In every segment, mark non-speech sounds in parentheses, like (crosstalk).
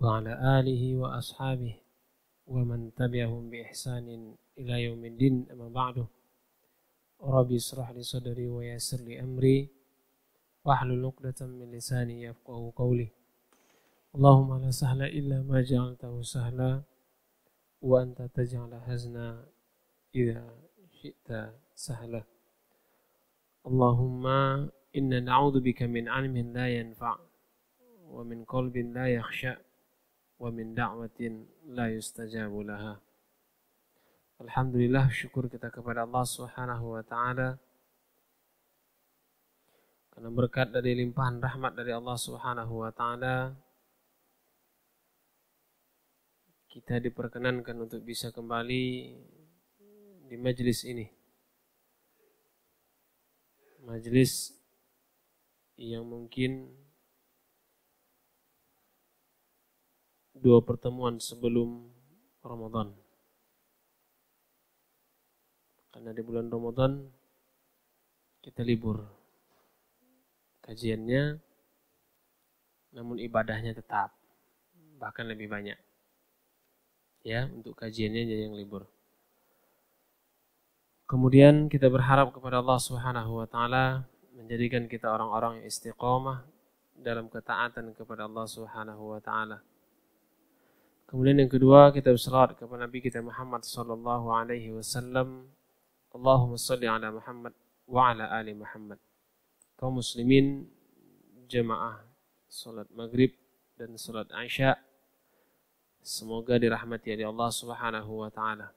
وعلى آله وأصحابه ومن تبعهم بإحسان إلى يوم الدين أما بعد ربي اشرح لي صدري ويسر لي أمري واحلل عقدة من لساني يفقه قولي اللهم لا سهل إلا ما جعلته سهلا وأنت تجعل حزنا إذا شئت سهلا اللهم إنا نعوذ بك من علم لا ينفع ومن قلب لا يخشى wa min da'watin la yustajabu laha. Alhamdulillah syukur kita kepada Allah Subhanahu wa taala karena berkat dari limpahan rahmat dari Allah Subhanahu wa taala kita diperkenankan untuk bisa kembali di majelis ini. Majelis yang mungkin dua pertemuan sebelum Ramadan. Karena di bulan Ramadan kita libur kajiannya, namun ibadahnya tetap, bahkan lebih banyak. Ya, untuk kajiannya jadi yang libur. Kemudian kita berharap kepada Allah Subhanahu wa taala menjadikan kita orang-orang yang istiqomah dalam ketaatan kepada Allah Subhanahu wa taala. Kemudian yang kedua kita berserat kepada Nabi kita Muhammad sallallahu alaihi wasallam. Allahumma salli ala Muhammad wa ala ali Muhammad. Kaum muslimin jemaah salat maghrib dan salat isya semoga dirahmati oleh Allah Subhanahu wa taala.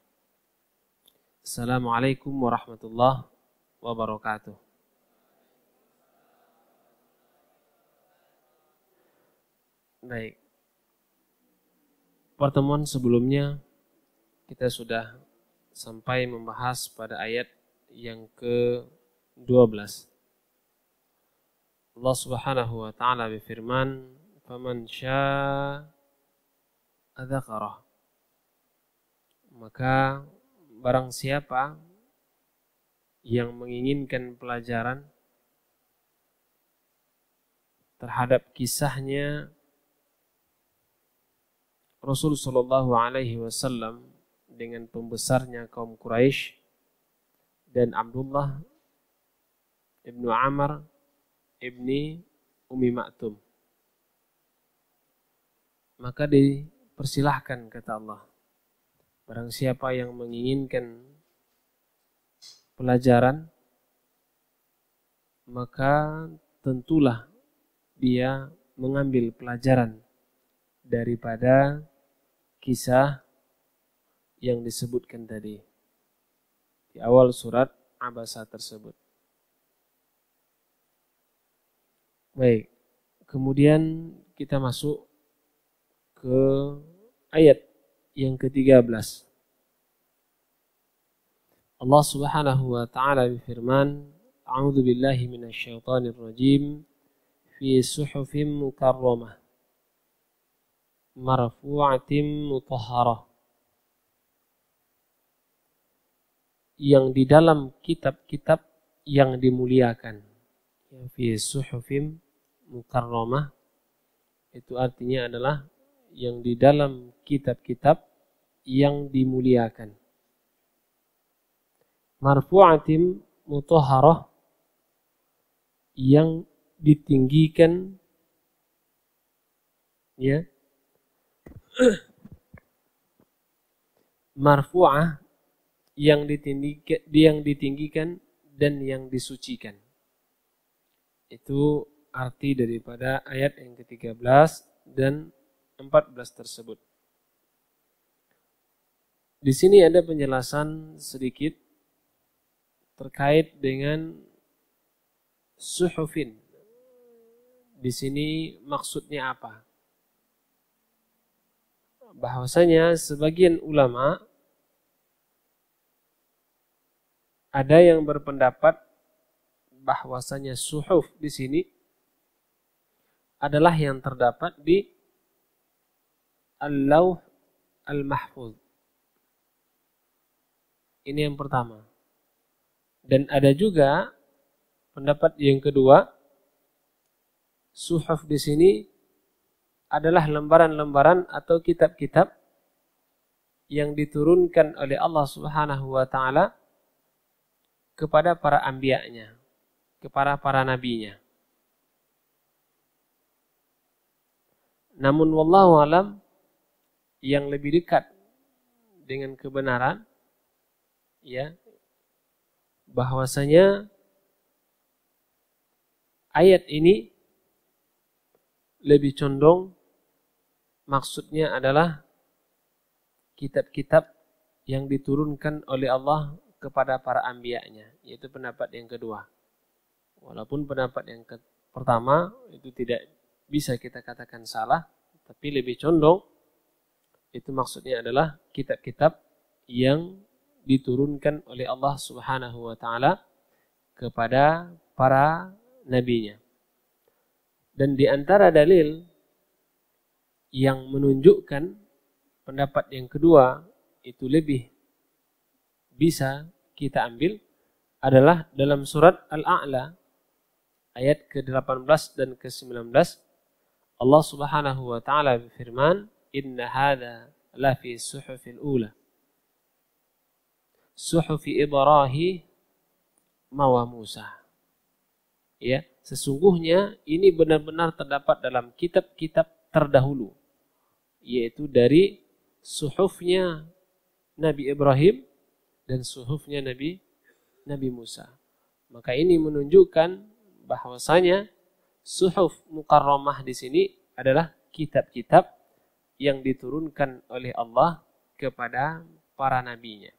Assalamualaikum warahmatullahi wabarakatuh. Baik pertemuan sebelumnya kita sudah sampai membahas pada ayat yang ke-12. Allah Subhanahu wa taala berfirman, "Faman syaa'a Maka barang siapa yang menginginkan pelajaran terhadap kisahnya Rasul Shallallahu Alaihi Wasallam dengan pembesarnya kaum Quraisy dan Abdullah ibnu Amr ibni Umi Maktum. Maka dipersilahkan kata Allah. Barang siapa yang menginginkan pelajaran, maka tentulah dia mengambil pelajaran daripada kisah yang disebutkan tadi di awal surat Abasa tersebut. Baik, kemudian kita masuk ke ayat yang ke-13. Allah Subhanahu wa taala berfirman, "A'udzu billahi minasy syaithanir rajim fi suhufin mukarramah." Marfu'atim mutahharah yang di dalam kitab-kitab yang dimuliakan fi suhufim mukarramah itu artinya adalah yang di dalam kitab-kitab yang dimuliakan Marfu'atim mutahharah yang ditinggikan ya (clears throat) marfu'ah yang ditinggikan, yang ditinggikan dan yang disucikan. Itu arti daripada ayat yang ke-13 dan 14 tersebut. Di sini ada penjelasan sedikit terkait dengan suhufin. Di sini maksudnya apa? bahwasanya sebagian ulama ada yang berpendapat bahwasanya suhuf di sini adalah yang terdapat di al-lauh al-mahfuz. Ini yang pertama. Dan ada juga pendapat yang kedua, suhuf di sini adalah lembaran-lembaran atau kitab-kitab yang diturunkan oleh Allah Subhanahu wa taala kepada para ambiaknya, kepada para nabinya. Namun wallahu alam yang lebih dekat dengan kebenaran ya bahwasanya ayat ini lebih condong maksudnya adalah kitab-kitab yang diturunkan oleh Allah kepada para ambiaknya. Yaitu pendapat yang kedua. Walaupun pendapat yang pertama itu tidak bisa kita katakan salah, tapi lebih condong itu maksudnya adalah kitab-kitab yang diturunkan oleh Allah Subhanahu wa taala kepada para nabinya. Dan di antara dalil yang menunjukkan pendapat yang kedua itu lebih bisa kita ambil adalah dalam surat Al-A'la ayat ke-18 dan ke-19 Allah Subhanahu wa taala berfirman inna hadza la fi suhufil ula suhuf Ibrahim wa Musa ya sesungguhnya ini benar-benar terdapat dalam kitab-kitab terdahulu yaitu dari suhufnya Nabi Ibrahim dan suhufnya Nabi Nabi Musa. Maka ini menunjukkan bahwasanya suhuf mukarramah di sini adalah kitab-kitab yang diturunkan oleh Allah kepada para nabinya.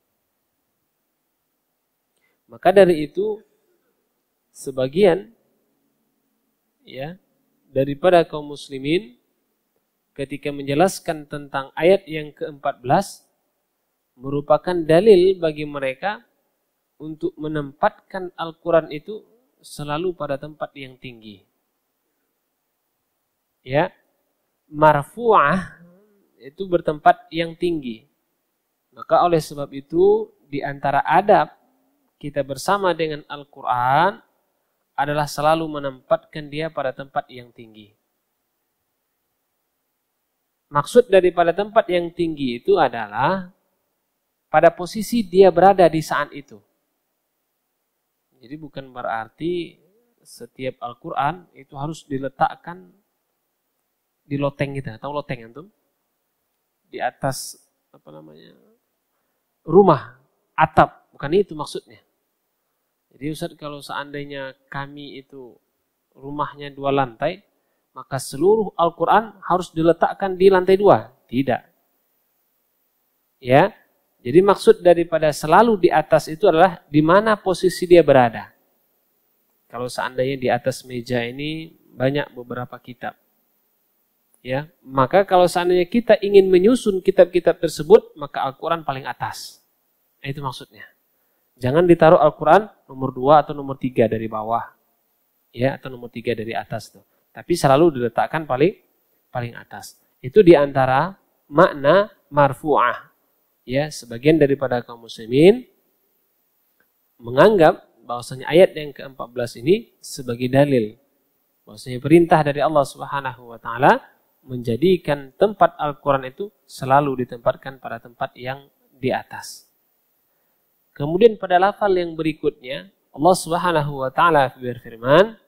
Maka dari itu sebagian ya daripada kaum muslimin ketika menjelaskan tentang ayat yang ke-14 merupakan dalil bagi mereka untuk menempatkan Al-Quran itu selalu pada tempat yang tinggi. Ya, marfu'ah itu bertempat yang tinggi. Maka oleh sebab itu di antara adab kita bersama dengan Al-Quran adalah selalu menempatkan dia pada tempat yang tinggi. Maksud daripada tempat yang tinggi itu adalah pada posisi dia berada di saat itu. Jadi bukan berarti setiap Al-Quran itu harus diletakkan di loteng kita. Tahu loteng itu? Di atas apa namanya rumah, atap. Bukan itu maksudnya. Jadi Ustaz kalau seandainya kami itu rumahnya dua lantai, maka seluruh Al-Quran harus diletakkan di lantai dua. Tidak. Ya, jadi maksud daripada selalu di atas itu adalah di mana posisi dia berada. Kalau seandainya di atas meja ini banyak beberapa kitab. Ya, maka kalau seandainya kita ingin menyusun kitab-kitab tersebut, maka Al-Qur'an paling atas. Nah, itu maksudnya. Jangan ditaruh Al-Qur'an nomor dua atau nomor tiga dari bawah. Ya, atau nomor tiga dari atas tuh tapi selalu diletakkan paling paling atas. Itu diantara makna marfu'ah. Ya, sebagian daripada kaum muslimin menganggap bahwasanya ayat yang ke-14 ini sebagai dalil bahwasanya perintah dari Allah Subhanahu wa taala menjadikan tempat Al-Qur'an itu selalu ditempatkan pada tempat yang di atas. Kemudian pada lafal yang berikutnya Allah Subhanahu wa taala berfirman,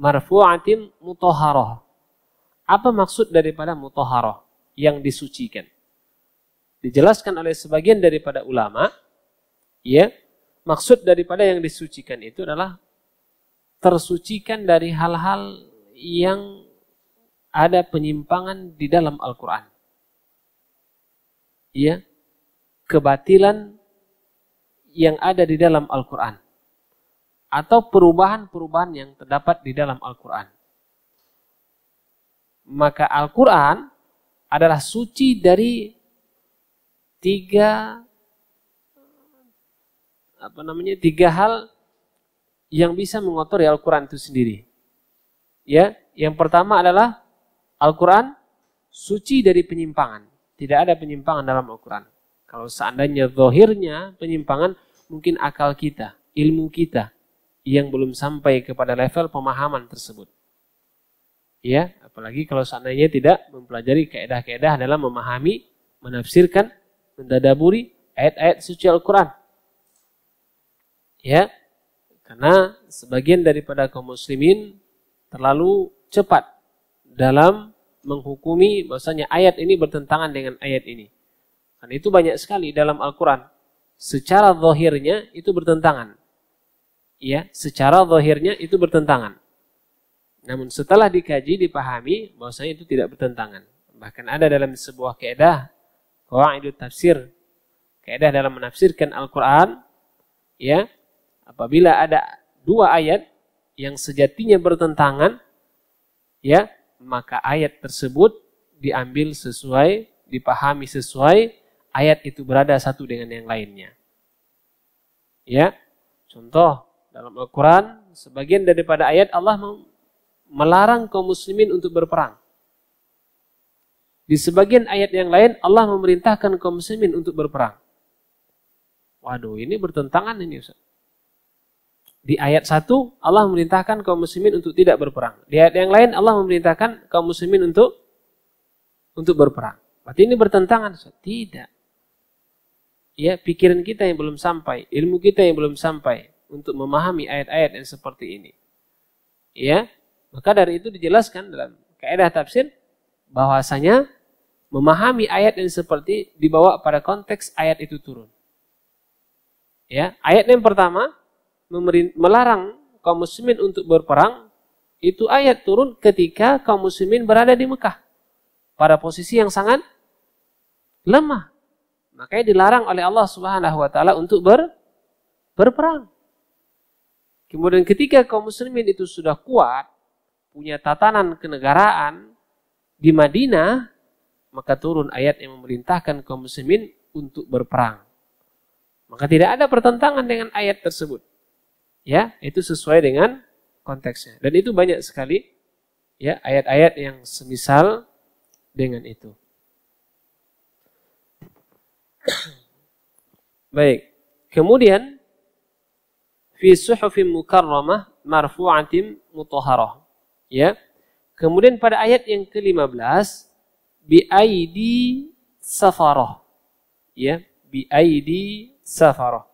marfu'atin mutoharoh. Apa maksud daripada mutoharoh Yang disucikan. Dijelaskan oleh sebagian daripada ulama, ya, maksud daripada yang disucikan itu adalah tersucikan dari hal-hal yang ada penyimpangan di dalam Al-Qur'an. Ya, kebatilan yang ada di dalam Al-Qur'an atau perubahan-perubahan yang terdapat di dalam Al-Quran. Maka Al-Quran adalah suci dari tiga apa namanya tiga hal yang bisa mengotori Al-Quran itu sendiri. Ya, yang pertama adalah Al-Quran suci dari penyimpangan. Tidak ada penyimpangan dalam Al-Quran. Kalau seandainya zohirnya penyimpangan, mungkin akal kita, ilmu kita, yang belum sampai kepada level pemahaman tersebut. Ya, apalagi kalau seandainya tidak mempelajari kaidah-kaidah dalam memahami, menafsirkan, mendadaburi ayat-ayat suci Al-Quran. Ya, karena sebagian daripada kaum muslimin terlalu cepat dalam menghukumi bahwasanya ayat ini bertentangan dengan ayat ini. Karena itu banyak sekali dalam Al-Quran. Secara zahirnya itu bertentangan ya secara zahirnya itu bertentangan. Namun setelah dikaji dipahami bahwasanya itu tidak bertentangan. Bahkan ada dalam sebuah kaidah itu tafsir, kaidah dalam menafsirkan Al-Qur'an ya, apabila ada dua ayat yang sejatinya bertentangan ya, maka ayat tersebut diambil sesuai, dipahami sesuai ayat itu berada satu dengan yang lainnya. Ya. Contoh dalam Al-Quran, sebagian daripada ayat Allah melarang kaum muslimin untuk berperang. Di sebagian ayat yang lain, Allah memerintahkan kaum muslimin untuk berperang. Waduh, ini bertentangan ini Ustaz. Di ayat 1 Allah memerintahkan kaum muslimin untuk tidak berperang. Di ayat yang lain Allah memerintahkan kaum muslimin untuk untuk berperang. Berarti ini bertentangan. Tidak. Ya, pikiran kita yang belum sampai, ilmu kita yang belum sampai untuk memahami ayat-ayat yang seperti ini. Ya, maka dari itu dijelaskan dalam kaidah tafsir bahwasanya memahami ayat yang seperti dibawa pada konteks ayat itu turun. Ya, ayat yang pertama melarang kaum muslimin untuk berperang itu ayat turun ketika kaum muslimin berada di Mekah pada posisi yang sangat lemah. Makanya dilarang oleh Allah Subhanahu wa taala untuk ber, berperang. Kemudian ketika kaum muslimin itu sudah kuat, punya tatanan kenegaraan di Madinah, maka turun ayat yang memerintahkan kaum muslimin untuk berperang. Maka tidak ada pertentangan dengan ayat tersebut. Ya, itu sesuai dengan konteksnya. Dan itu banyak sekali ya ayat-ayat yang semisal dengan itu. Baik. Kemudian fi suhufin mukarramah marfu'atin mutahharah. Ya. Kemudian pada ayat yang ke-15 bi aidi safarah. Ya, bi aidi safarah.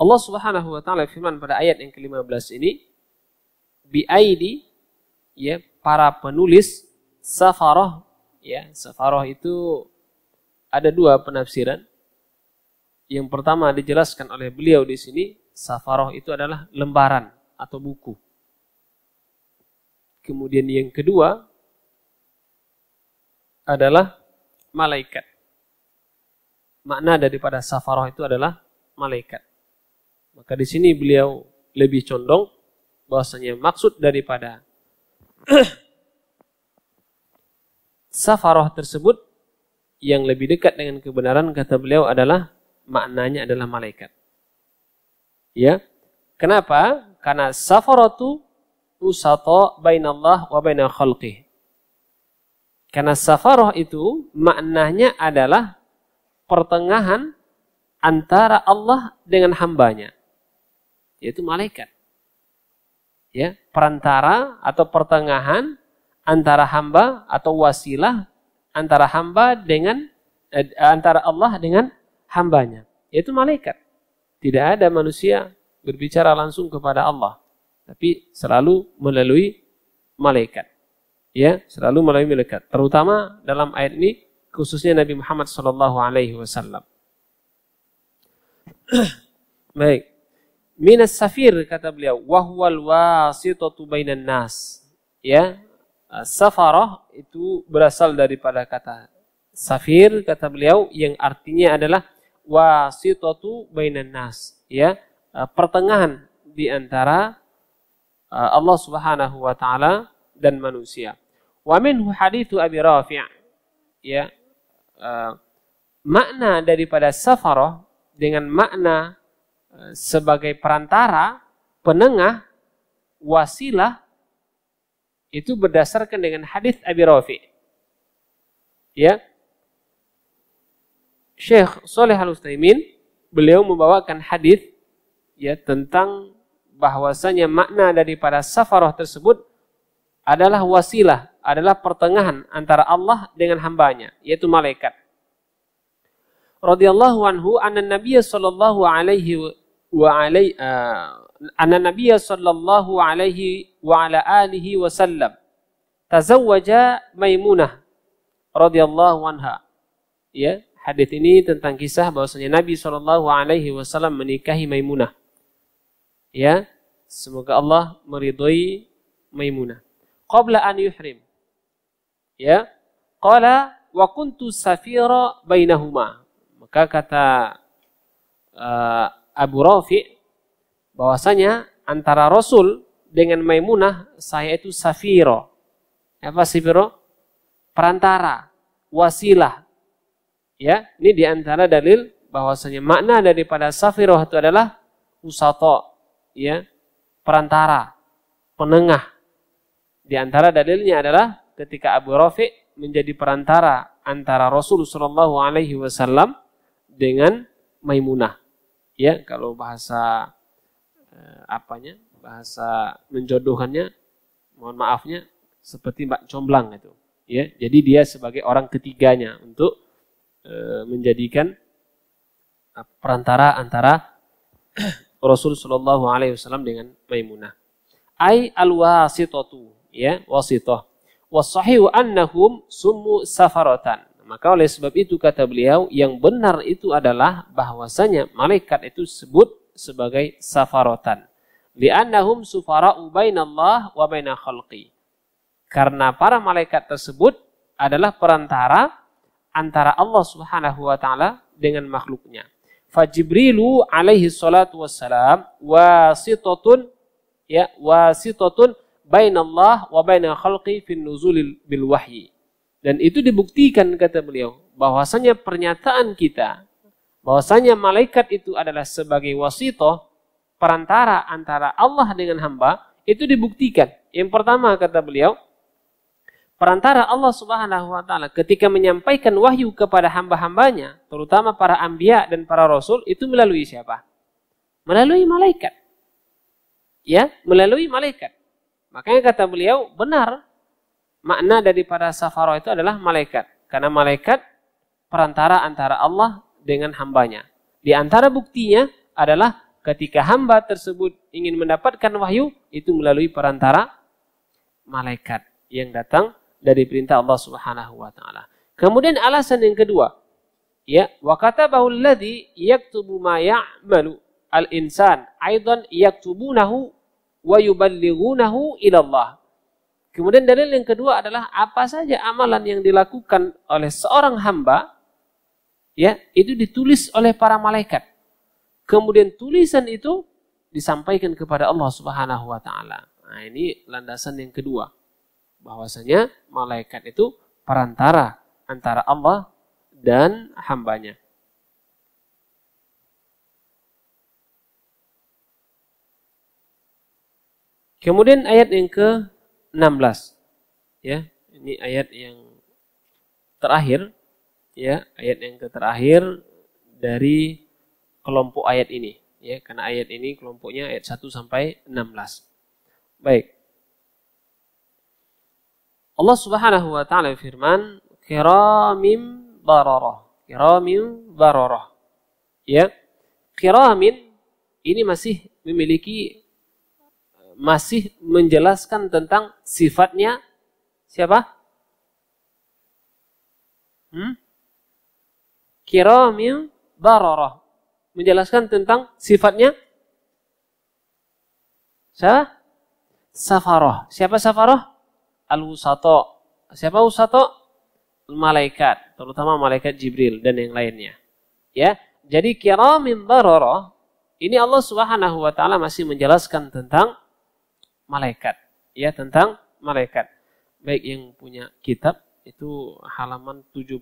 Allah Subhanahu wa taala firman pada ayat yang ke-15 ini bi aidi ya para penulis safarah ya safarah itu ada dua penafsiran yang pertama dijelaskan oleh beliau di sini, safaroh itu adalah lembaran atau buku. Kemudian yang kedua adalah malaikat. Makna daripada safaroh itu adalah malaikat. Maka di sini beliau lebih condong bahwasanya maksud daripada (clears throat) safaroh tersebut yang lebih dekat dengan kebenaran kata beliau adalah maknanya adalah malaikat. Ya. Kenapa? Karena safaratu usato bainallah wa bainal khalqih. Karena safaroh itu maknanya adalah pertengahan antara Allah dengan hambanya. Yaitu malaikat. Ya, perantara atau pertengahan antara hamba atau wasilah antara hamba dengan eh, antara Allah dengan hambanya, yaitu malaikat. Tidak ada manusia berbicara langsung kepada Allah, tapi selalu melalui malaikat. Ya, selalu melalui malaikat. Terutama dalam ayat ini khususnya Nabi Muhammad Shallallahu alaihi wasallam. (clears throat) Baik. Minas safir kata beliau, wahwal wasitatu bainan nas. Ya, eh, safarah itu berasal daripada kata safir kata beliau yang artinya adalah wasitatu bainan nas, ya, eh, pertengahan di antara eh, Allah Subhanahu wa taala dan manusia. Wa minhu haditsu Abi Rafi' ya eh, makna daripada safarah dengan makna sebagai perantara, penengah, wasilah itu berdasarkan dengan hadis Abi Rafi. Ya, Syekh Soleh Al Utsaimin beliau membawakan hadis ya tentang bahwasanya makna daripada safarah tersebut adalah wasilah, adalah pertengahan antara Allah dengan hambanya, yaitu malaikat. Radiyallahu anhu anna Nabi sallallahu alaihi wa alaihi uh, eh, anna Nabi sallallahu alaihi wa ala alihi wa sallam, tazawwaja Maimunah radiyallahu anha. Ya, hadis ini tentang kisah bahwasanya Nabi Shallallahu Alaihi Wasallam menikahi Maimunah. Ya, semoga Allah meridhoi Maimunah. Qabla an yuhrim. Ya, qala wa kuntu safira bainahuma. Maka kata uh, Abu Rafi bahwasanya antara Rasul dengan Maimunah saya itu safiro. Apa safiro? Perantara, wasilah, Ya, ini diantara dalil bahwasanya makna daripada safiroh itu adalah usato, ya, perantara, penengah. Diantara dalilnya adalah ketika Abu Rafi menjadi perantara antara Rasulullah Shallallahu Alaihi Wasallam dengan Maimunah. Ya, kalau bahasa eh, apanya, bahasa menjodohkannya, mohon maafnya seperti Mbak Comblang itu. Ya, jadi dia sebagai orang ketiganya untuk e, menjadikan perantara antara Rasul Shallallahu Alaihi Wasallam dengan Maimunah. Ay al wasitatu ya wasitoh. Wasahiu annahum sumu safaratan. Maka oleh sebab itu kata beliau yang benar itu adalah bahwasanya malaikat itu sebut sebagai safarotan. Li'annahum sufara'u bainallah wa baina khalqi. Karena para malaikat tersebut adalah perantara antara Allah Subhanahu wa taala dengan makhluknya. Jibrilu alaihi salatu wassalam wasitatun ya wasitatun bainallah wa bainal khalqi fi nuzulil bil wahyi. Dan itu dibuktikan kata beliau bahwasanya pernyataan kita bahwasanya malaikat itu adalah sebagai wasito perantara antara Allah dengan hamba itu dibuktikan. Yang pertama kata beliau perantara Allah Subhanahu wa taala ketika menyampaikan wahyu kepada hamba-hambanya, terutama para anbiya dan para rasul itu melalui siapa? Melalui malaikat. Ya, melalui malaikat. Makanya kata beliau benar makna daripada safaroh itu adalah malaikat karena malaikat perantara antara Allah dengan hambanya. Di antara buktinya adalah ketika hamba tersebut ingin mendapatkan wahyu itu melalui perantara malaikat yang datang dari perintah Allah Subhanahu wa taala. Kemudian alasan yang kedua, ya, wa katabahu alladhi yaktubu ma ya'malu al-insan aidan yaktubunahu wa yuballighunahu ila Allah. Kemudian dalil yang kedua adalah apa saja amalan yang dilakukan oleh seorang hamba ya, itu ditulis oleh para malaikat. Kemudian tulisan itu disampaikan kepada Allah Subhanahu wa taala. Nah, ini landasan yang kedua bahwasanya malaikat itu perantara antara Allah dan hambanya. Kemudian ayat yang ke-16. Ya, ini ayat yang terakhir ya, ayat yang ke terakhir dari kelompok ayat ini ya, karena ayat ini kelompoknya ayat 1 sampai 16. Baik. Allah Subhanahu wa taala firman kiramim bararah. Kiramim bararah. Ya. Kiramin ini masih memiliki masih menjelaskan tentang sifatnya siapa? Hmm? Kiramim bararah. Menjelaskan tentang sifatnya siapa? Safarah. Siapa Safarah? al-wusato. Siapa wusato? Malaikat, terutama malaikat Jibril dan yang lainnya. Ya, jadi kiramin baroroh, ini Allah Subhanahu wa taala masih menjelaskan tentang malaikat, ya tentang malaikat. Baik yang punya kitab itu halaman 74.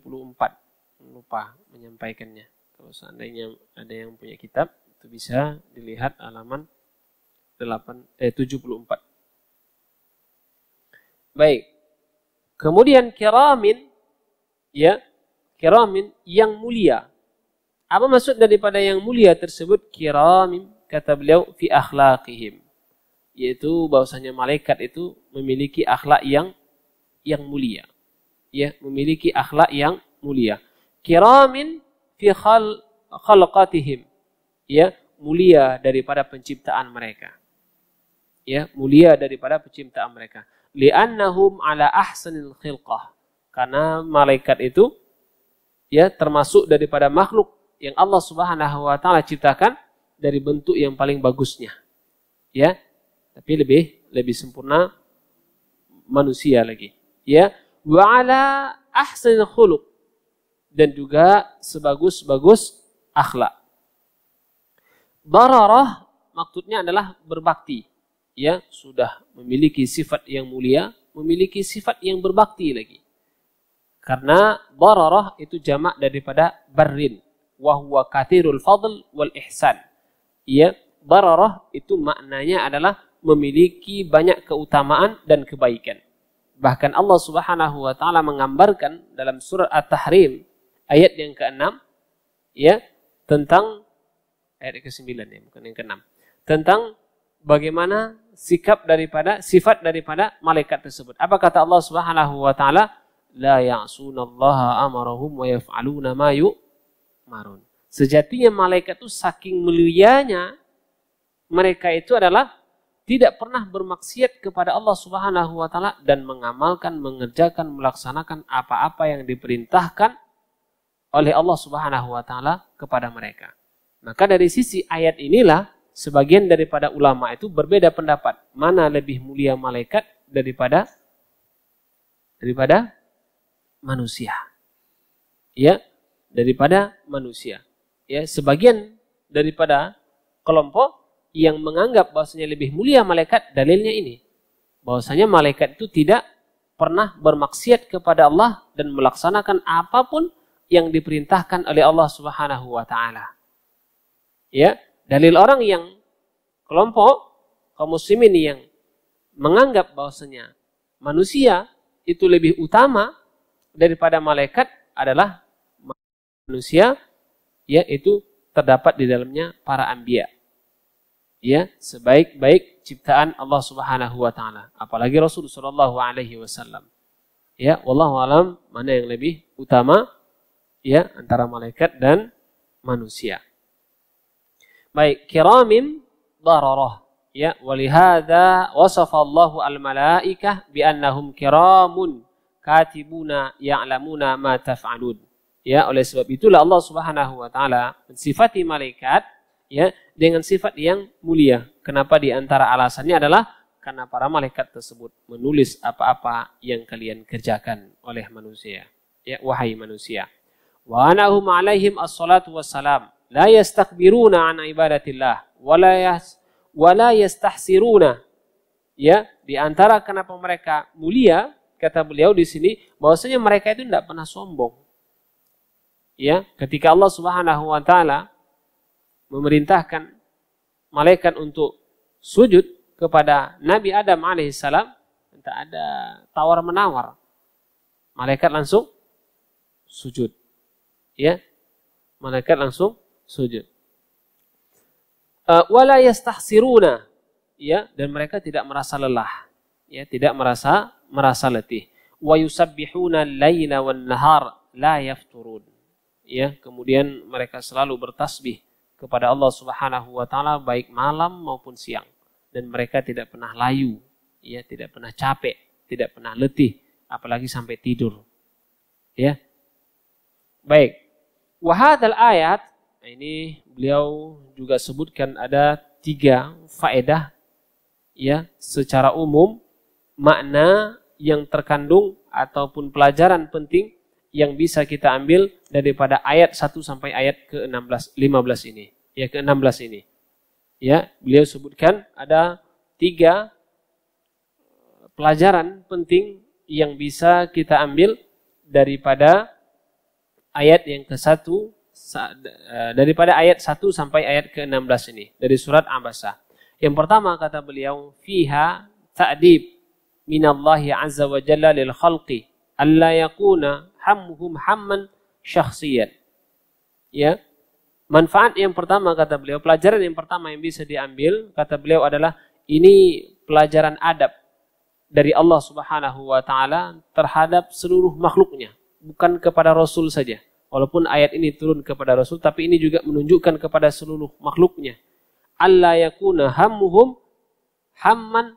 Lupa menyampaikannya. Kalau seandainya ada yang punya kitab itu bisa dilihat halaman 8 eh 74. Baik. Kemudian kiramin ya, kiramin yang mulia. Apa maksud daripada yang mulia tersebut kiramin kata beliau fi akhlaqihim. Yaitu bahwasanya malaikat itu memiliki akhlak yang yang mulia. Ya, memiliki akhlak yang mulia. Kiramin fi khal khalqatihim. Ya, mulia daripada penciptaan mereka. Ya, mulia daripada penciptaan mereka li'annahum ala ahsanil khilqah. Karena malaikat itu ya termasuk daripada makhluk yang Allah Subhanahu wa taala ciptakan dari bentuk yang paling bagusnya. Ya. Tapi lebih lebih sempurna manusia lagi. Ya. Wa ala ahsanil khuluq dan juga sebagus-bagus akhlak. Bararah maksudnya adalah berbakti ya sudah memiliki sifat yang mulia, memiliki sifat yang berbakti lagi. Karena bararah itu jamak daripada barrin. Wahuwa kathirul fadl wal ihsan. Ya, bararah itu maknanya adalah memiliki banyak keutamaan dan kebaikan. Bahkan Allah subhanahu wa ta'ala menggambarkan dalam surat At-Tahrim ayat yang ke-6 ya, tentang ayat ke-9 ya, bukan yang ke-6. Tentang bagaimana sikap daripada sifat daripada malaikat tersebut. Apa kata Allah Subhanahu wa taala? La ya'sunallaha amarahum wa yaf'aluna ma yu'marun. Sejatinya malaikat itu saking mulianya mereka itu adalah tidak pernah bermaksiat kepada Allah Subhanahu wa taala dan mengamalkan, mengerjakan, melaksanakan apa-apa yang diperintahkan oleh Allah Subhanahu wa taala kepada mereka. Maka dari sisi ayat inilah sebagian daripada ulama itu berbeda pendapat mana lebih mulia malaikat daripada daripada manusia ya daripada manusia ya sebagian daripada kelompok yang menganggap bahwasanya lebih mulia malaikat dalilnya ini bahwasanya malaikat itu tidak pernah bermaksiat kepada Allah dan melaksanakan apapun yang diperintahkan oleh Allah Subhanahu wa taala ya Dalil orang yang kelompok kaum muslimin yang menganggap bahwasanya manusia itu lebih utama daripada malaikat adalah manusia yaitu terdapat di dalamnya para anbiya. Ya, sebaik-baik ciptaan Allah Subhanahu wa taala, apalagi Rasul sallallahu alaihi wasallam. Ya, wallahu alam mana yang lebih utama ya antara malaikat dan manusia. Baik, kiramin dararah. Ya, walihada wasafallahu al-malaikah biannahum kiramun katibuna ya'lamuna ma taf'alun. Ya, oleh sebab itulah Allah Subhanahu wa taala mensifati malaikat ya dengan sifat yang mulia. Kenapa di antara alasannya adalah karena para malaikat tersebut menulis apa-apa yang kalian kerjakan oleh manusia. Ya, wahai manusia. Wa anahum alaihim as-salatu wassalam la yastakbiruna an ibadatillah wala yas wala yastahsiruna ya di antara kenapa mereka mulia kata beliau di sini bahwasanya mereka itu tidak pernah sombong ya ketika Allah Subhanahu wa taala memerintahkan malaikat untuk sujud kepada Nabi Adam alaihissalam tidak ada tawar menawar malaikat langsung sujud ya malaikat langsung sujud. Eh, wala yastahsiruna ya dan mereka tidak merasa lelah ya tidak merasa merasa letih wa yusabbihuna laila wan nahar la yafturun ya kemudian mereka selalu bertasbih kepada Allah Subhanahu wa taala baik malam maupun siang dan mereka tidak pernah layu ya tidak pernah capek tidak pernah letih apalagi sampai tidur ya baik wa ayat Nah, ini beliau juga sebutkan ada tiga faedah ya secara umum makna yang terkandung ataupun pelajaran penting yang bisa kita ambil daripada ayat 1 sampai ayat ke-16 15 ini ya ke-16 ini ya beliau sebutkan ada tiga eh, pelajaran penting yang bisa kita ambil daripada ayat yang ke-1 Eh, daripada ayat 1 sampai ayat ke-16 ini dari surat Abasa. Yang pertama kata beliau fiha ta'dib minallahi azza wa jalla lil khalqi alla yakuna hamhum hamman syakhsiyan. Ya. Manfaat yang pertama kata beliau, pelajaran yang pertama yang bisa diambil kata beliau adalah ini pelajaran adab dari Allah Subhanahu wa taala terhadap seluruh makhluknya, bukan kepada rasul saja. Walaupun ayat ini turun kepada Rasul, tapi ini juga menunjukkan kepada seluruh makhluknya. Allah yakuna hamuhum hamman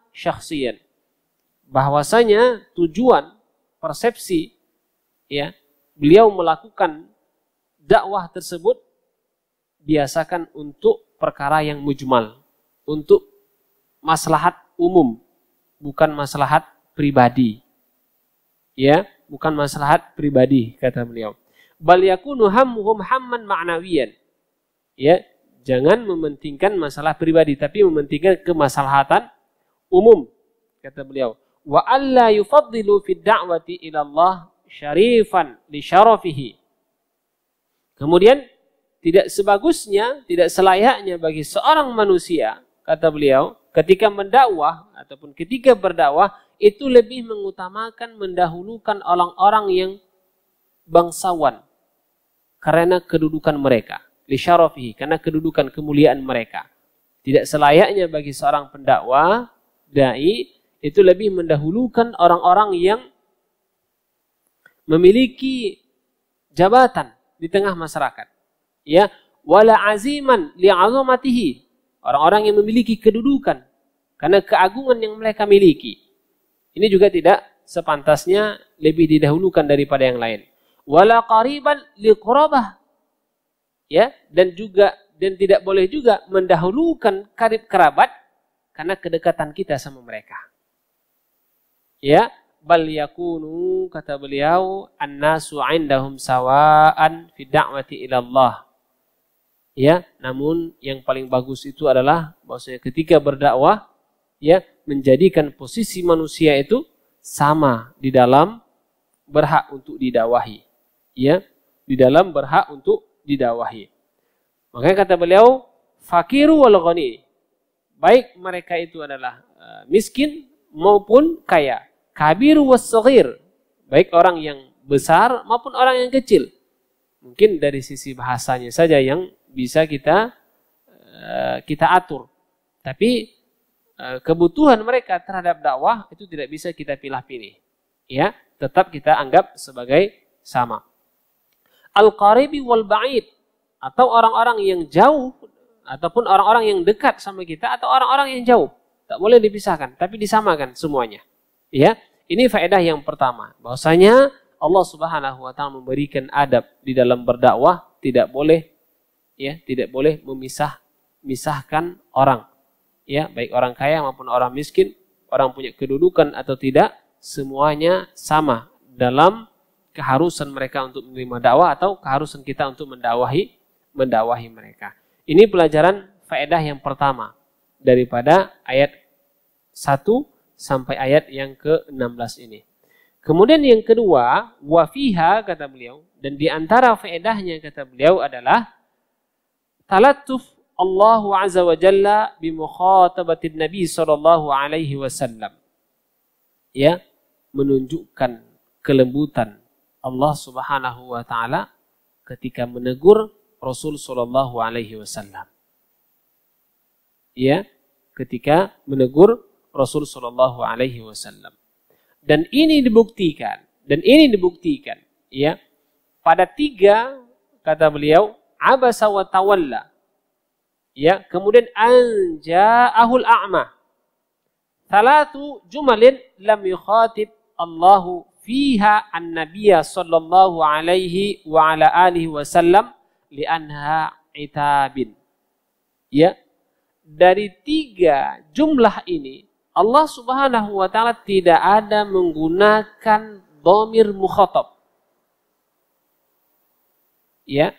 Bahwasanya tujuan persepsi ya beliau melakukan dakwah tersebut biasakan untuk perkara yang mujmal, untuk maslahat umum, bukan maslahat pribadi. Ya, bukan maslahat pribadi kata beliau bal yakunu hamhum hamman ma'nawiyan. Ya, jangan mementingkan masalah pribadi tapi mementingkan kemaslahatan umum kata beliau. Wa alla yufaddilu fid da'wati ila Allah syarifan li syarafihi. Kemudian tidak sebagusnya, tidak selayaknya bagi seorang manusia kata beliau ketika mendakwah ataupun ketika berdakwah itu lebih mengutamakan mendahulukan orang-orang yang bangsawan karena kedudukan mereka. Lisyarafihi, karena kedudukan kemuliaan mereka. Tidak selayaknya bagi seorang pendakwa, da'i, itu lebih mendahulukan orang-orang yang memiliki jabatan di tengah masyarakat. Ya, wala aziman li'azamatihi. Orang-orang yang memiliki kedudukan karena keagungan yang mereka miliki. Ini juga tidak sepantasnya lebih didahulukan daripada yang lain wala qariban liqrabah. Ya, dan juga dan tidak boleh juga mendahulukan karib kerabat karena kedekatan kita sama mereka. Ya, bal yakunu kata beliau annasu indahum sawaan fi da'wati ila Allah. Ya, namun yang paling bagus itu adalah maksudnya ketika berdakwah ya menjadikan posisi manusia itu sama di dalam berhak untuk didawahi ya di dalam berhak untuk didawahi. Makanya kata beliau, fakiru wal ghani. Baik mereka itu adalah e, miskin maupun kaya. Kabiru was saghir. Baik orang yang besar maupun orang yang kecil. Mungkin dari sisi bahasanya saja yang bisa kita e, kita atur. Tapi e, kebutuhan mereka terhadap dakwah itu tidak bisa kita pilih-pilih. Ya, tetap kita anggap sebagai sama al-qaribi wal ba'id atau orang-orang yang jauh ataupun orang-orang yang dekat sama kita atau orang-orang yang jauh. Tak boleh dipisahkan, tapi disamakan semuanya. Ya, ini faedah yang pertama. Bahwasanya Allah Subhanahu wa taala memberikan adab di dalam berdakwah, tidak boleh ya, tidak boleh memisah misahkan orang. Ya, baik orang kaya maupun orang miskin, orang punya kedudukan atau tidak, semuanya sama dalam keharusan mereka untuk menerima dakwah atau keharusan kita untuk mendakwahi mendakwahi mereka. Ini pelajaran faedah yang pertama daripada ayat 1 sampai ayat yang ke-16 ini. Kemudian yang kedua, wafiha kata beliau dan di antara faedahnya kata beliau adalah talatuf Allah Azza wa Jalla bi Nabi sallallahu alaihi wasallam. Ya, menunjukkan kelembutan Allah Subhanahu wa taala ketika menegur Rasul Sallallahu alaihi wasallam. Ya, ketika menegur Rasul Sallallahu alaihi wasallam. Dan ini dibuktikan, dan ini dibuktikan, ya. Pada tiga kata beliau, abasa wa tawalla. Ya, kemudian anja'ahul a'ma. Thalatu jumalin lam yukhatib Allahu fiha an-nabiyya sallallahu alaihi wa ala alihi wasallam li'anha itabin. Ya. Dari tiga jumlah ini Allah Subhanahu wa taala tidak ada menggunakan domir mukhatab. Ya.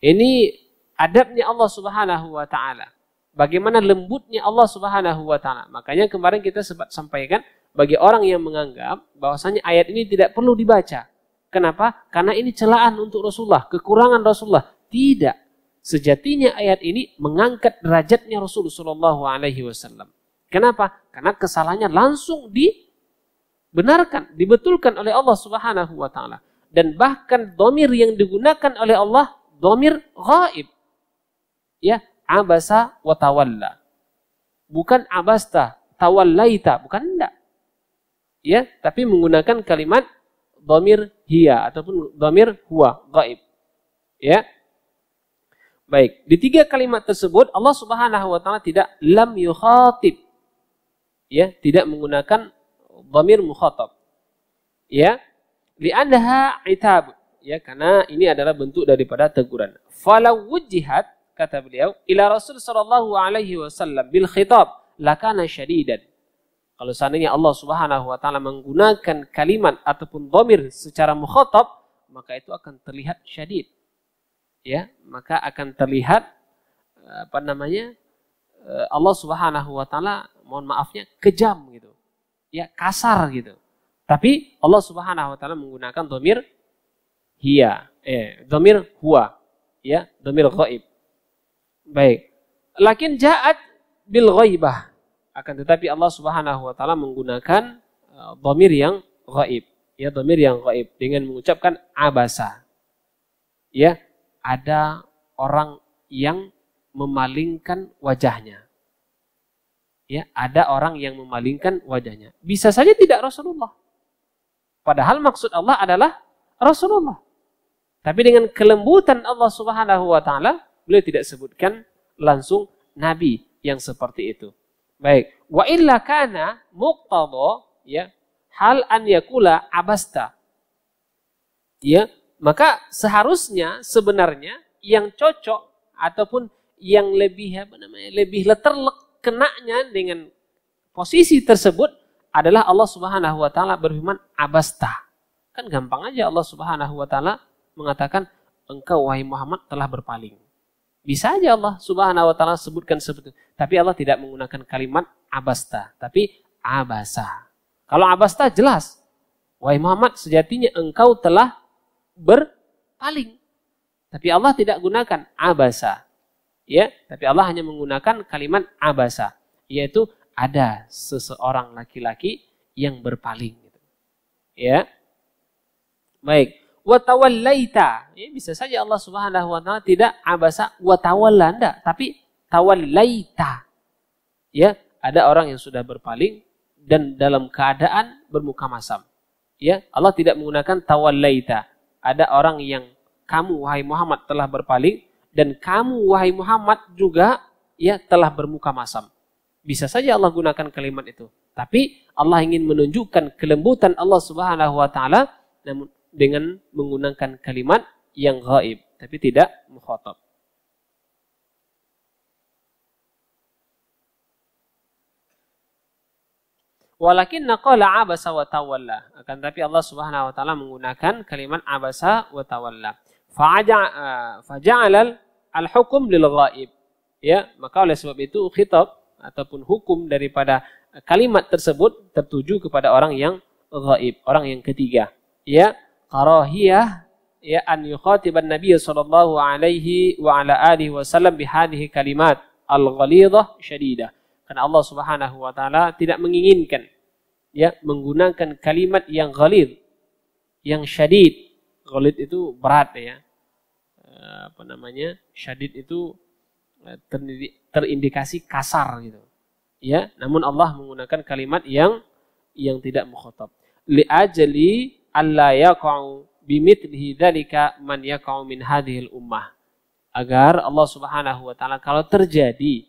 Ini adabnya Allah Subhanahu wa taala. Bagaimana lembutnya Allah Subhanahu wa taala. Makanya kemarin kita sempat sampaikan bagi orang yang menganggap bahwasanya ayat ini tidak perlu dibaca. Kenapa? Karena ini celaan untuk Rasulullah, kekurangan Rasulullah. Tidak. Sejatinya ayat ini mengangkat derajatnya Rasulullah Shallallahu Alaihi Wasallam. Kenapa? Karena kesalahannya langsung dibenarkan, dibetulkan oleh Allah Subhanahu Wa Taala. Dan bahkan domir yang digunakan oleh Allah domir gaib. Ya, abasa wa tawalla. Bukan abasta, tawallaita, bukan enggak ya, tapi menggunakan kalimat domir hia ataupun domir huwa, gaib. Ya. Baik, di tiga kalimat tersebut Allah Subhanahu wa taala tidak lam yukhatib. Ya, tidak menggunakan domir mukhatab. Ya. anha itab. Ya, karena ini adalah bentuk daripada teguran. Falau wujihat kata beliau ila Rasul sallallahu alaihi wasallam bil khitab lakana syadidan kalau seandainya Allah Subhanahu wa taala menggunakan kalimat ataupun dhamir secara mukhatab, maka itu akan terlihat syadid. Ya, maka akan terlihat eh, apa namanya? Eh, Allah Subhanahu wa taala mohon maafnya kejam gitu. Ya, kasar gitu. Tapi Allah Subhanahu wa taala menggunakan dhamir hiya, eh dhamir huwa, ya, dhamir ghaib. Baik. Lakin ja'at bil ghaibah akan tetapi Allah Subhanahu wa taala menggunakan e, domir yang gaib. Ya, domir yang gaib dengan mengucapkan abasa. Ya, ada orang yang memalingkan wajahnya. Ya, ada orang yang memalingkan wajahnya. Bisa saja tidak Rasulullah. Padahal maksud Allah adalah Rasulullah. Tapi dengan kelembutan Allah Subhanahu wa taala, beliau tidak sebutkan langsung nabi yang seperti itu. Baik. Wa illa kana muqtada ya hal an yakula abasta. Ya, maka seharusnya sebenarnya yang cocok ataupun yang lebih apa namanya lebih leterlek kenaknya dengan posisi tersebut adalah Allah Subhanahu wa taala berfirman abasta. Kan gampang aja Allah Subhanahu wa taala mengatakan engkau wahai Muhammad telah berpaling. Bisa aja Allah Subhanahu wa taala sebutkan seperti itu. Tapi Allah tidak menggunakan kalimat abasta, tapi abasa. Kalau abasta jelas. Wahai Muhammad, sejatinya engkau telah berpaling. Tapi Allah tidak gunakan abasa. Ya, tapi Allah hanya menggunakan kalimat abasa, yaitu ada seseorang laki-laki yang berpaling Ya. Baik watawallaita. Ya, bisa saja Allah Subhanahu wa taala tidak abasa watawalla enggak, tapi tawallaita. Ya, ada orang yang sudah berpaling dan dalam keadaan bermuka masam. Ya, Allah tidak menggunakan tawallaita. Ada orang yang kamu wahai Muhammad telah berpaling dan kamu wahai Muhammad juga ya telah bermuka masam. Bisa saja Allah gunakan kalimat itu. Tapi Allah ingin menunjukkan kelembutan Allah Subhanahu wa taala namun dengan menggunakan kalimat yang gaib tapi tidak mukhatab. Walakin naqala abasa wa tawalla. Akan tapi Allah Subhanahu wa taala menggunakan kalimat abasa wa tawalla. Eh, Faja'ala al-hukum lil ghaib. Ya, maka oleh sebab itu khitab ataupun hukum daripada kalimat tersebut tertuju kepada orang yang ghaib, orang yang ketiga. Ya, karohiyah ya an yukhatiban Nabi sallallahu alaihi wa ala alihi wasallam bihadhihi kalimat al-ghalidhah syadidah. Karena Allah Subhanahu wa taala tidak menginginkan ya menggunakan kalimat yang ghalidh, yang syadid. Ghalidh itu berat ya. Eh, apa namanya? Syadid itu eh, terindikasi kasar gitu. Ya, namun Allah menggunakan kalimat yang yang tidak mukhatab. Li ajali Allah alla yaqa'u bimithlihi dzalika man yaqa'u min hadhil ummah. Agar Allah Subhanahu wa taala kalau terjadi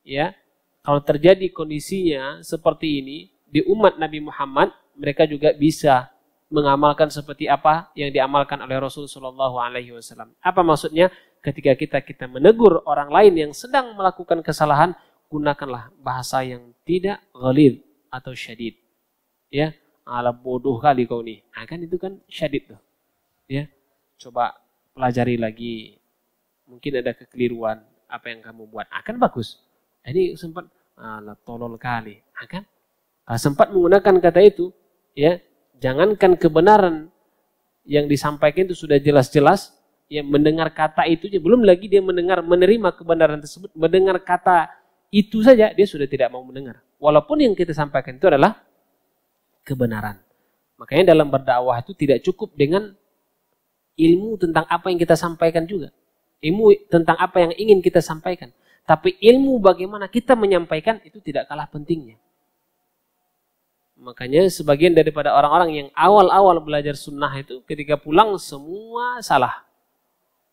ya, kalau terjadi kondisinya seperti ini di umat Nabi Muhammad, mereka juga bisa mengamalkan seperti apa yang diamalkan oleh Rasul Shallallahu Alaihi Wasallam. Apa maksudnya? Ketika kita kita menegur orang lain yang sedang melakukan kesalahan, gunakanlah bahasa yang tidak ghalid atau syadid. Ya, alam bodoh kali kau nih. Nah, kan itu kan syadid tuh. Ya. Coba pelajari lagi. Mungkin ada kekeliruan apa yang kamu buat. Akan ah, nah, bagus. Jadi sempat ala tolol kali. Akan ah, nah, sempat menggunakan kata itu, ya. Jangankan kebenaran yang disampaikan itu sudah jelas-jelas yang mendengar kata itu belum lagi dia mendengar menerima kebenaran tersebut mendengar kata itu saja dia sudah tidak mau mendengar walaupun yang kita sampaikan itu adalah kebenaran. Makanya dalam berdakwah itu tidak cukup dengan ilmu tentang apa yang kita sampaikan juga. Ilmu tentang apa yang ingin kita sampaikan. Tapi ilmu bagaimana kita menyampaikan itu tidak kalah pentingnya. Makanya sebagian daripada orang-orang yang awal-awal belajar sunnah itu ketika pulang semua salah.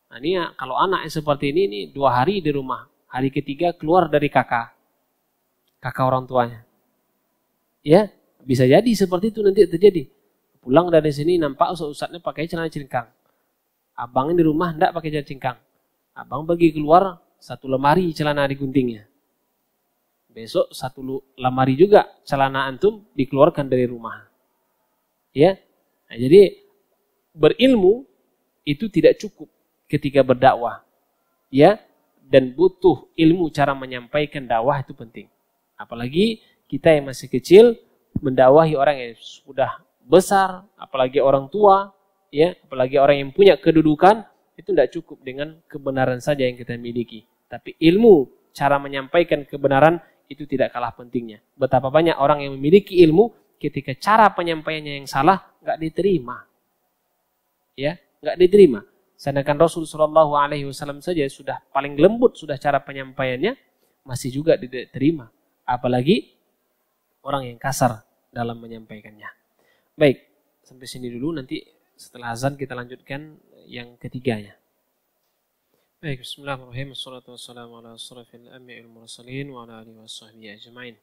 Nah ini ya, kalau anak yang seperti ini, ini dua hari di rumah. Hari ketiga keluar dari kakak. Kakak orang tuanya. Ya, bisa jadi seperti itu nanti terjadi. Pulang dari sini nampak ustaz-ustaznya pakai celana cingkang. Abang di rumah ndak pakai celana cingkang. Abang bagi keluar satu lemari celana diguntingnya. Besok satu lemari juga celana antum dikeluarkan dari rumah. Ya. Nah, jadi berilmu itu tidak cukup ketika berdakwah. Ya, dan butuh ilmu cara menyampaikan dakwah itu penting. Apalagi kita yang masih kecil mendawahi orang yang sudah besar, apalagi orang tua, ya, apalagi orang yang punya kedudukan, itu tidak cukup dengan kebenaran saja yang kita miliki. Tapi ilmu, cara menyampaikan kebenaran itu tidak kalah pentingnya. Betapa banyak orang yang memiliki ilmu ketika cara penyampaiannya yang salah nggak diterima. Ya, nggak diterima. Sedangkan Rasul Shallallahu Alaihi Wasallam saja sudah paling lembut sudah cara penyampaiannya masih juga diterima. Apalagi orang yang kasar dalam menyampaikannya. Baik, sampai sini dulu nanti setelah azan kita lanjutkan yang ketiganya. Baik, bismillahirrahmanirrahim. Wassalatu wassalamu ala asrafil mursalin wa ala alihi ajmain.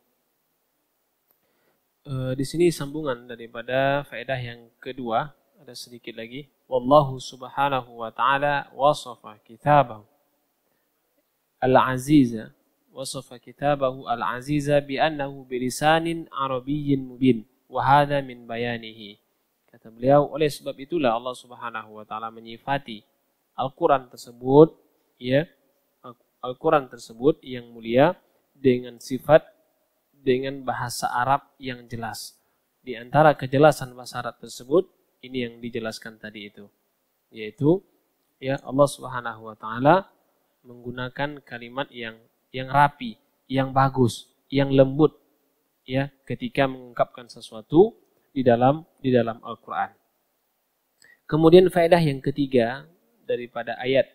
E, di sini sambungan daripada faedah yang kedua, ada sedikit lagi. Wallahu subhanahu wa ta'ala wasafa kitabahu al-aziza وصف كتابه العزيز بأنه بلسان عربي مبين وهذا من بيانه kata beliau oleh sebab itulah Allah Subhanahu wa taala menyifati Al-Qur'an tersebut ya Al-Qur'an tersebut yang mulia dengan sifat dengan bahasa Arab yang jelas. Di antara kejelasan bahasa Arab tersebut ini yang dijelaskan tadi itu yaitu ya Allah Subhanahu wa taala menggunakan kalimat yang yang rapi, yang bagus, yang lembut ya ketika mengungkapkan sesuatu di dalam di dalam Al-Qur'an. Kemudian faedah yang ketiga daripada ayat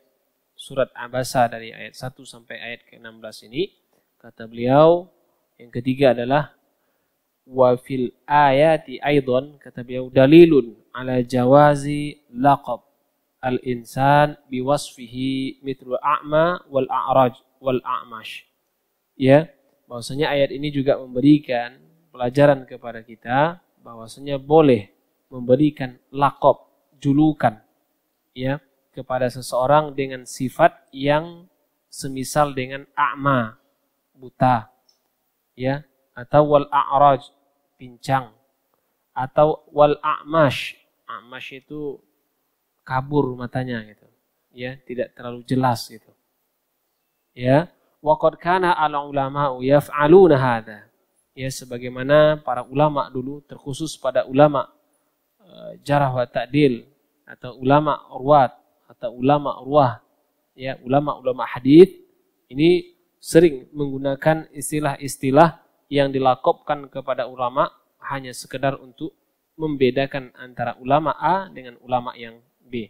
surat Abasa dari ayat 1 sampai ayat ke-16 ini kata beliau yang ketiga adalah wa fil ayati aidon kata beliau dalilun ala jawazi laqab al insan biwasfihi mitru a'ma wal a'raj wal a'mash. Ya, bahwasanya ayat ini juga memberikan pelajaran kepada kita bahwasanya boleh memberikan lakop julukan ya kepada seseorang dengan sifat yang semisal dengan a'ma, buta. Ya, atau wal a'raj, pincang. Atau wal a'mash, a'mash itu kabur matanya gitu. Ya, tidak terlalu jelas gitu ya waqad kana al ulama yaf'aluna hadza ya sebagaimana para ulama dulu terkhusus pada ulama eh, jarah wa ta'dil atau ulama urwat atau ulama ruah ya ulama-ulama hadis ini sering menggunakan istilah-istilah yang dilakopkan kepada ulama hanya sekedar untuk membedakan antara ulama A dengan ulama yang B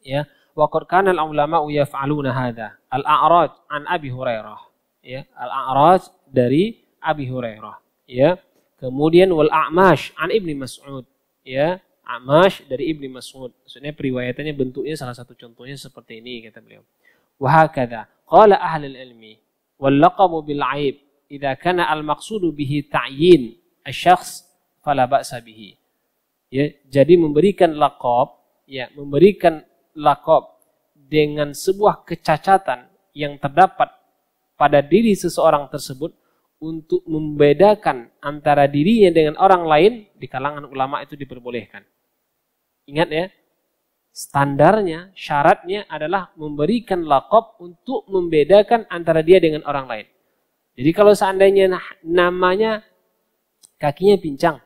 ya Wa qad kana al-ulama yaf'aluna hadha. Al-A'raj an Abi Hurairah. Ya, Al-A'raj dari Abi Hurairah. Ya. Kemudian wal A'mash an Ibni Mas'ud. Ya, A'mash dari Ibni Mas'ud. Maksudnya periwayatannya bentuknya salah satu contohnya seperti ini kata beliau. Wa hakadha qala al ilmi wal laqabu bil 'aib idza kana al maksud bihi ta'yin asy-syakhs fala ba'sa bihi. Ya, jadi memberikan laqab, ya, memberikan lakob dengan sebuah kecacatan yang terdapat pada diri seseorang tersebut untuk membedakan antara dirinya dengan orang lain di kalangan ulama itu diperbolehkan. Ingat ya, standarnya, syaratnya adalah memberikan lakob untuk membedakan antara dia dengan orang lain. Jadi kalau seandainya nah, namanya kakinya pincang,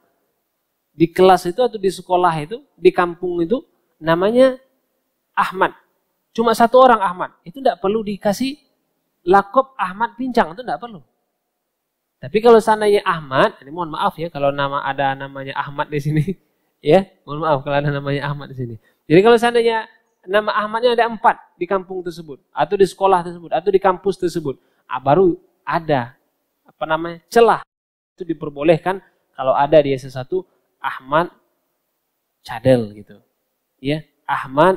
di kelas itu atau di sekolah itu, di kampung itu, namanya Ahmad. Cuma satu orang Ahmad. Itu tidak perlu dikasih lakop Ahmad Pincang. Itu tidak perlu. Tapi kalau seandainya Ahmad, ini mohon maaf ya kalau nama ada namanya Ahmad di sini. (laughs) ya, mohon maaf kalau ada namanya Ahmad di sini. Jadi kalau seandainya nama Ahmadnya ada empat di kampung tersebut, atau di sekolah tersebut, atau di kampus tersebut, ah, baru ada apa namanya celah itu diperbolehkan kalau ada dia sesuatu Ahmad Cadel gitu, ya Ahmad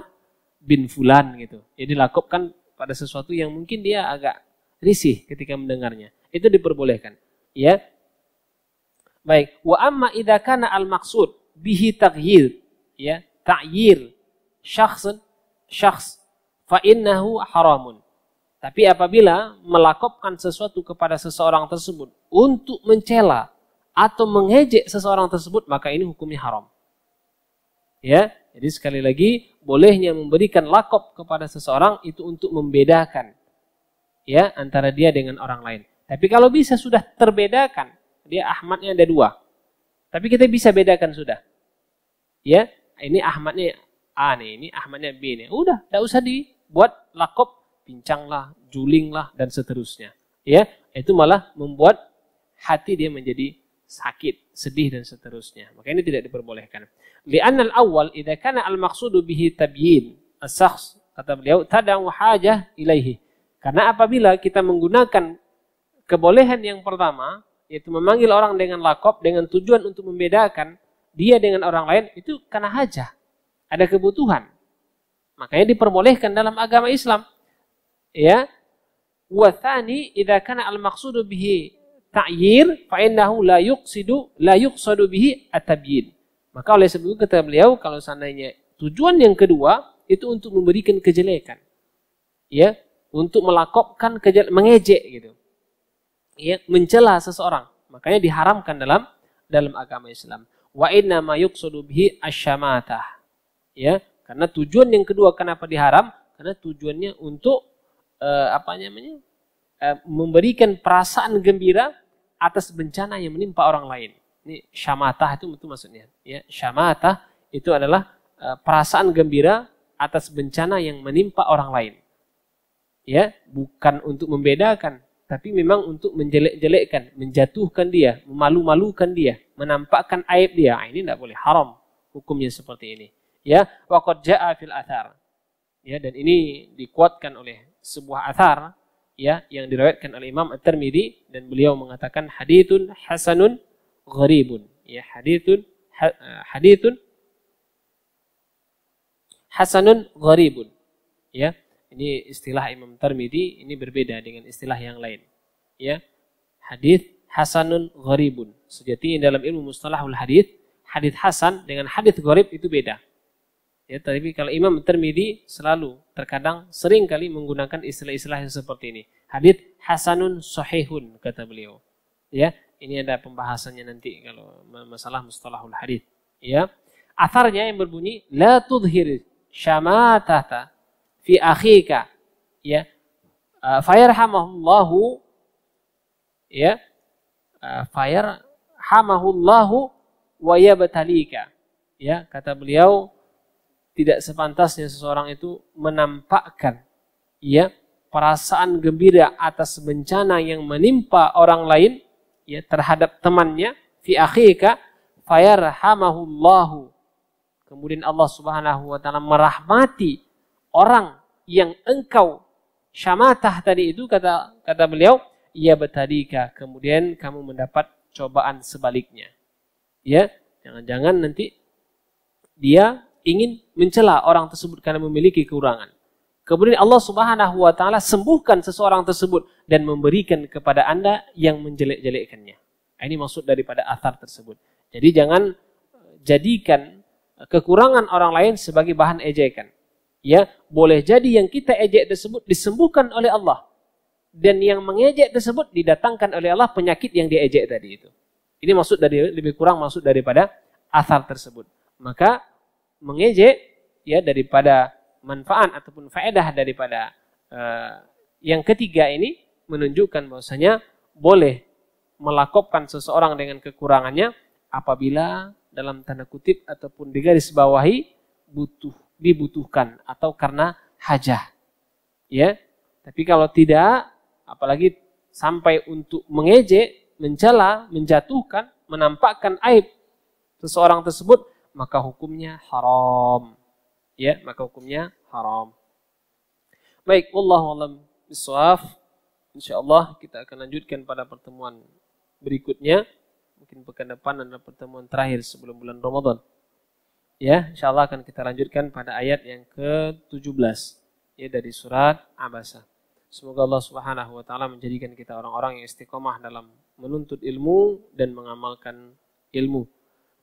bin Fulan gitu. Ya dilakopkan pada sesuatu yang mungkin dia agak risih ketika mendengarnya. Itu diperbolehkan. Ya. Baik, wa amma idza kana al maksud bihi taghyir, ya, ta'yir syakhs syakhs fa innahu haramun. Tapi apabila melakopkan sesuatu kepada seseorang tersebut untuk mencela atau mengejek seseorang tersebut, maka ini hukumnya haram. Ya, jadi sekali lagi bolehnya memberikan lakop kepada seseorang itu untuk membedakan ya antara dia dengan orang lain. Tapi kalau bisa sudah terbedakan, dia Ahmadnya ada dua. Tapi kita bisa bedakan sudah. Ya, ini Ahmadnya A nih, ini Ahmadnya B nih. Udah, tidak usah dibuat lakop pincanglah, julinglah dan seterusnya. Ya, itu malah membuat hati dia menjadi sakit, sedih dan seterusnya. Maka ini tidak diperbolehkan. Li'anna anal awal idza kana al-maqsudu bihi tabyin as-shakhs kata beliau tadang hajah ilaihi. Karena apabila kita menggunakan kebolehan yang pertama yaitu memanggil orang dengan lakop dengan tujuan untuk membedakan dia dengan orang lain itu karena hajah. Ada kebutuhan. Makanya diperbolehkan dalam agama Islam. Ya. Wa tsani idza kana al-maqsudu bihi ta'yir fa innahu la yuqsidu la yuqsadu bihi at-tabyin. Maka oleh sebab itu kata beliau kalau seandainya tujuan yang kedua itu untuk memberikan kejelekan. Ya, untuk melakopkan kejelekan, mengejek gitu. Ya, mencela seseorang. Makanya diharamkan dalam dalam agama Islam. Wa inna ma yuqsadu bihi asyamatah. Ya, karena tujuan yang kedua kenapa diharam? Karena tujuannya untuk uh, apa namanya? Eh, memberikan perasaan gembira atas bencana yang menimpa orang lain. Ini syamatah itu itu maksudnya. Ya, syamatah itu adalah e, perasaan gembira atas bencana yang menimpa orang lain. Ya, bukan untuk membedakan, tapi memang untuk menjelek-jelekkan, menjatuhkan dia, memalu-malukan dia, menampakkan aib dia. Nah, ini tidak boleh haram hukumnya seperti ini. Ya, waqad jaa fil athar. Ya, dan ini dikuatkan oleh sebuah athar ya yang diriwayatkan oleh Imam At-Tirmidzi dan beliau mengatakan haditsun hasanun gharibun ya haditsun haditsun hasanun gharibun ya ini istilah Imam Tirmidzi ini berbeda dengan istilah yang lain ya hadits hasanun gharibun sejatinya dalam ilmu mustalahul hadits hadits hasan dengan hadits gharib itu beda Ya, tapi kalau Imam Termidi selalu terkadang sering kali menggunakan istilah-istilah yang seperti ini. Hadit hasanun Sohehun kata beliau. Ya, ini ada pembahasannya nanti kalau masalah mustalahul Hadit. Ya. Atharnya yang berbunyi la tudhir syamatata fi akhika. Ya. Fayarhamahullahu ya. Fayarhamahullahu wa yabtalika. Ya, kata beliau tidak sepantasnya seseorang itu menampakkan ya perasaan gembira atas bencana yang menimpa orang lain ya terhadap temannya fi akhika fayarhamahullahu kemudian Allah Subhanahu wa taala merahmati orang yang engkau syamatah tadi itu kata kata beliau ia bertadika. kemudian kamu mendapat cobaan sebaliknya ya jangan-jangan nanti dia ingin mencela orang tersebut karena memiliki kekurangan. Kemudian Allah Subhanahu wa taala sembuhkan seseorang tersebut dan memberikan kepada Anda yang menjelek-jelekkannya. Nah, ini maksud daripada athar tersebut. Jadi jangan eh, jadikan kekurangan orang lain sebagai bahan ejekan. Ya, boleh jadi yang kita ejek tersebut disembuhkan oleh Allah dan yang mengejek tersebut didatangkan oleh Allah penyakit yang diejek tadi itu. Ini maksud dari lebih kurang maksud daripada athar tersebut. Maka mengejek ya daripada manfaat ataupun faedah daripada uh, yang ketiga ini menunjukkan bahwasanya boleh melakopkan seseorang dengan kekurangannya apabila dalam tanda kutip ataupun di garis bawahi butuh dibutuhkan atau karena hajah. Ya. Tapi kalau tidak apalagi sampai untuk mengejek, mencela, menjatuhkan, menampakkan aib seseorang tersebut maka hukumnya haram. Ya, maka hukumnya haram. Baik, wallahu alam bisawaf. Insyaallah kita akan lanjutkan pada pertemuan berikutnya. Mungkin pekan depan adalah pertemuan terakhir sebelum bulan Ramadan. Ya, insyaallah akan kita lanjutkan pada ayat yang ke-17 ya dari surat Abasa. Semoga Allah Subhanahu wa taala menjadikan kita orang-orang yang istiqomah dalam menuntut ilmu dan mengamalkan ilmu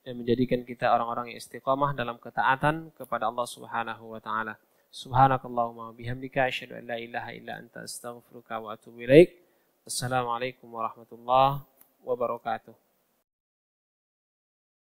dan menjadikan kita orang-orang yang istiqamah dalam ketaatan kepada Allah Subhanahu wa taala. Subhanakallahumma bihamdika asyhadu an la ilaha illa anta astaghfiruka wa atubu ilaik. Assalamualaikum warahmatullahi wabarakatuh.